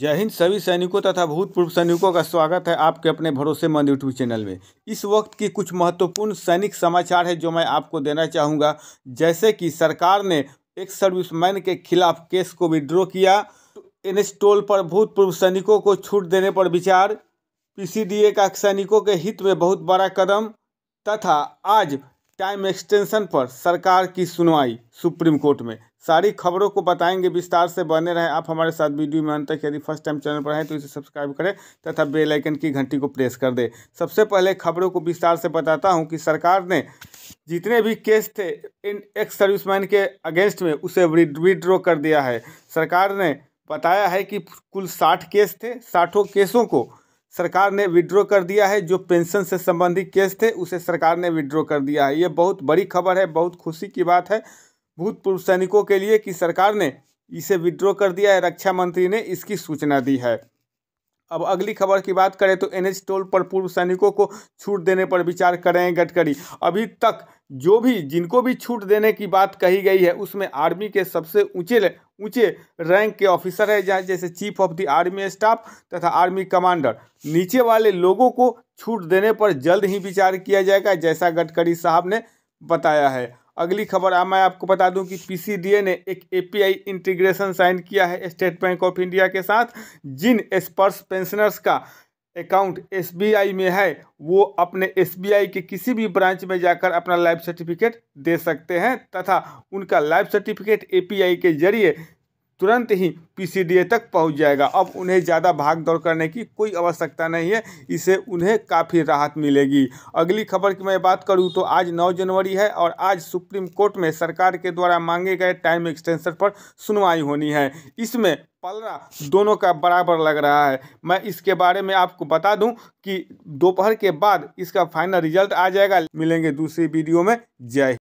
जय हिंद सभी सैनिकों तथा भूतपूर्व सैनिकों का स्वागत है आपके अपने भरोसेमंद यूट्यूब चैनल में इस वक्त की कुछ महत्वपूर्ण सैनिक समाचार है जो मैं आपको देना चाहूँगा जैसे कि सरकार ने एक सर्विसमैन के खिलाफ केस को विड्रॉ किया एन तो टोल पर भूतपूर्व सैनिकों को छूट देने पर विचार पी का सैनिकों के हित में बहुत बड़ा कदम तथा आज टाइम एक्सटेंशन पर सरकार की सुनवाई सुप्रीम कोर्ट में सारी खबरों को बताएंगे विस्तार से बने रहें आप हमारे साथ वीडियो में अंत तक यदि फर्स्ट टाइम चैनल पर हैं तो इसे सब्सक्राइब करें तथा बेल आइकन की घंटी को प्रेस कर दें सबसे पहले खबरों को विस्तार से बताता हूं कि सरकार ने जितने भी केस थे इन एक्स सर्विसमैन के अगेंस्ट में उसे विड्रॉ कर दिया है सरकार ने बताया है कि कुल साठ केस थे साठों केसों को सरकार ने विड्रॉ कर दिया है जो पेंशन से संबंधित केस थे उसे सरकार ने विड्रॉ कर दिया है ये बहुत बड़ी खबर है बहुत खुशी की बात है भूतपूर्व सैनिकों के लिए कि सरकार ने इसे विड्रॉ कर दिया है रक्षा मंत्री ने इसकी सूचना दी है अब अगली खबर की बात करें तो एनएच टोल पर पूर्व सैनिकों को छूट देने पर विचार कर रहे हैं गडकरी अभी तक जो भी जिनको भी छूट देने की बात कही गई है उसमें आर्मी के सबसे ऊंचे ऊंचे रैंक के ऑफिसर है जहाँ जैसे chief of the army staff तथा आर्मी कमांडर नीचे वाले लोगों को छूट देने पर जल्द ही विचार किया जाएगा जैसा गडकरी साहब ने बताया है अगली खबर आ मैं आपको बता दूं कि पीसीडीए ने एक एपीआई इंटीग्रेशन साइन किया है स्टेट बैंक ऑफ इंडिया के साथ जिन स्पर्श पेंशनर्स का अकाउंट एसबीआई में है वो अपने एसबीआई के किसी भी ब्रांच में जाकर अपना लाइफ सर्टिफिकेट दे सकते हैं तथा उनका लाइफ सर्टिफिकेट एपीआई के जरिए तुरंत ही पीसीडीए तक पहुंच जाएगा अब उन्हें ज़्यादा भाग दौड़ करने की कोई आवश्यकता नहीं है इससे उन्हें काफ़ी राहत मिलेगी अगली खबर की मैं बात करूं तो आज 9 जनवरी है और आज सुप्रीम कोर्ट में सरकार के द्वारा मांगे गए टाइम एक्सटेंशन पर सुनवाई होनी है इसमें पलरा दोनों का बराबर लग रहा है मैं इसके बारे में आपको बता दूं कि दोपहर के बाद इसका फाइनल रिजल्ट आ जाएगा मिलेंगे दूसरी वीडियो में जय